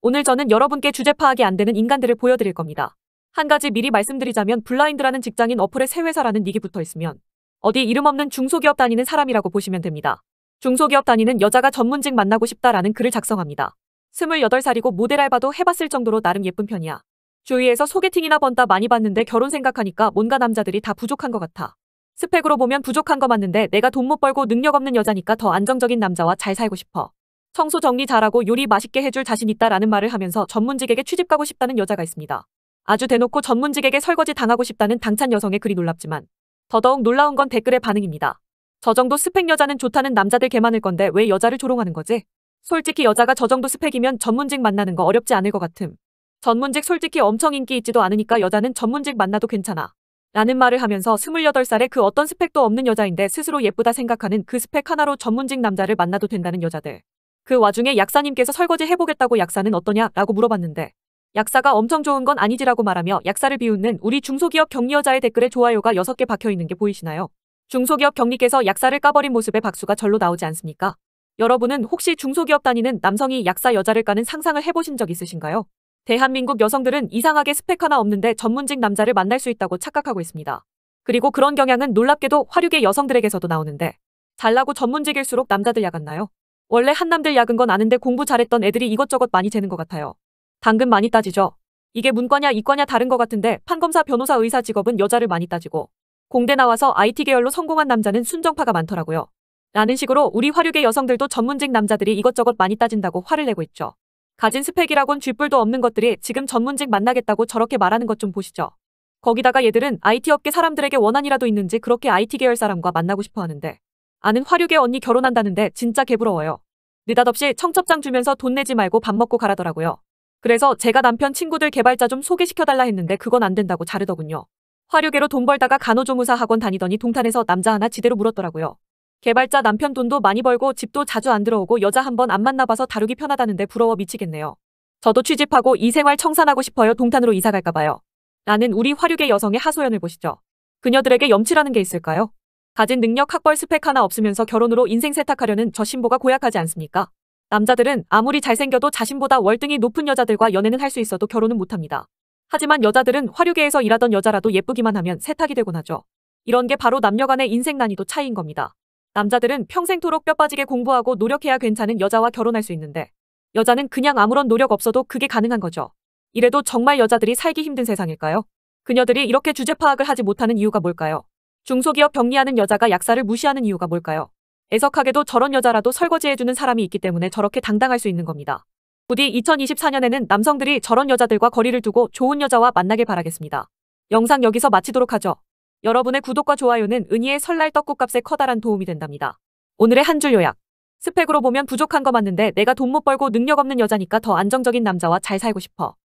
오늘 저는 여러분께 주제 파악이 안 되는 인간들을 보여드릴 겁니다. 한 가지 미리 말씀드리자면 블라인드라는 직장인 어플에 새 회사라는 닉이 붙어 있으면 어디 이름 없는 중소기업 다니는 사람이라고 보시면 됩니다. 중소기업 다니는 여자가 전문직 만나고 싶다라는 글을 작성합니다. 28살이고 모델 알바도 해봤을 정도로 나름 예쁜 편이야. 주위에서 소개팅이나 번다 많이 봤는데 결혼 생각하니까 뭔가 남자들이 다 부족한 것 같아. 스펙으로 보면 부족한 거 맞는데 내가 돈 못 벌고 능력 없는 여자니까 더 안정적인 남자와 잘 살고 싶어. 청소 정리 잘하고 요리 맛있게 해줄 자신 있다라는 말을 하면서 전문직에게 취직 가고 싶다는 여자가 있습니다. 아주 대놓고 전문직에게 설거지 당하고 싶다는 당찬 여성의 글이 놀랍지만 더더욱 놀라운 건 댓글의 반응입니다. 저 정도 스펙 여자는 좋다는 남자들 개만을 건데 왜 여자를 조롱하는 거지? 솔직히 여자가 저 정도 스펙이면 전문직 만나는 거 어렵지 않을 것 같음. 전문직 솔직히 엄청 인기 있지도 않으니까 여자는 전문직 만나도 괜찮아. 라는 말을 하면서 28살에 그 어떤 스펙도 없는 여자인데 스스로 예쁘다 생각하는 그 스펙 하나로 전문직 남자를 만나도 된다는 여자들. 그 와중에 약사님께서 설거지 해보겠다고 약사는 어떠냐 라고 물어봤는데 약사가 엄청 좋은 건 아니지라고 말하며 약사를 비웃는 우리 중소기업 격리여자의 댓글에 좋아요가 6개 박혀있는 게 보이시나요? 중소기업 격리께서 약사를 까버린 모습에 박수가 절로 나오지 않습니까? 여러분은 혹시 중소기업 다니는 남성이 약사 여자를 까는 상상을 해보신 적 있으신가요? 대한민국 여성들은 이상하게 스펙 하나 없는데 전문직 남자를 만날 수 있다고 착각하고 있습니다. 그리고 그런 경향은 놀랍게도 화류계 여성들에게서도 나오는데 잘나고 전문직일수록 남자들 야같나요? 원래 한남들 약은 건 아는데 공부 잘했던 애들이 이것저것 많이 재는 것 같아요. 당근 많이 따지죠. 이게 문과냐 이과냐 다른 것 같은데 판검사 변호사 의사 직업은 여자를 많이 따지고 공대 나와서 IT 계열로 성공한 남자는 순정파가 많더라고요. 라는 식으로 우리 화류계 여성들도 전문직 남자들이 이것저것 많이 따진다고 화를 내고 있죠. 가진 스펙이라곤 쥐뿔도 없는 것들이 지금 전문직 만나겠다고 저렇게 말하는 것 좀 보시죠. 거기다가 얘들은 IT 업계 사람들에게 원한이라도 있는지 그렇게 IT 계열 사람과 만나고 싶어 하는데 아는 화류계 언니 결혼한다는데 진짜 개부러워요. 느닷없이 청첩장 주면서 돈 내지 말고 밥 먹고 가라더라고요. 그래서 제가 남편 친구들 개발자 좀 소개시켜달라 했는데 그건 안 된다고 자르더군요. 화류계로 돈 벌다가 간호조무사 학원 다니더니 동탄에서 남자 하나 지대로 물었더라고요. 개발자 남편 돈도 많이 벌고 집도 자주 안 들어오고 여자 한 번 안 만나봐서 다루기 편하다는데 부러워 미치겠네요. 저도 취집하고 이 생활 청산하고 싶어요 동탄으로 이사 갈까봐요. 라는 우리 화류계 여성의 하소연을 보시죠. 그녀들에게 염치라는 게 있을까요? 가진 능력 학벌 스펙 하나 없으면서 결혼으로 인생 세탁하려는 저 신보가 고약하지 않습니까? 남자들은 아무리 잘생겨도 자신보다 월등히 높은 여자들과 연애는 할 수 있어도 결혼은 못합니다. 하지만 여자들은 화류계에서 일하던 여자라도 예쁘기만 하면 세탁이 되곤 하죠. 이런 게 바로 남녀 간의 인생 난이도 차이인 겁니다. 남자들은 평생토록 뼈 빠지게 공부하고 노력해야 괜찮은 여자와 결혼할 수 있는데 여자는 그냥 아무런 노력 없어도 그게 가능한 거죠. 이래도 정말 여자들이 살기 힘든 세상일까요? 그녀들이 이렇게 주제 파악을 하지 못하는 이유가 뭘까요? 중소기업 격리하는 여자가 약사를 무시하는 이유가 뭘까요? 애석하게도 저런 여자라도 설거지해주는 사람이 있기 때문에 저렇게 당당할 수 있는 겁니다. 부디 2024년에는 남성들이 저런 여자들과 거리를 두고 좋은 여자와 만나길 바라겠습니다. 영상 여기서 마치도록 하죠. 여러분의 구독과 좋아요는 은희의 설날 떡국값에 커다란 도움이 된답니다. 오늘의 한 줄 요약. 스펙으로 보면 부족한 거 맞는데 내가 돈 못 벌고 능력 없는 여자니까 더 안정적인 남자와 잘 살고 싶어.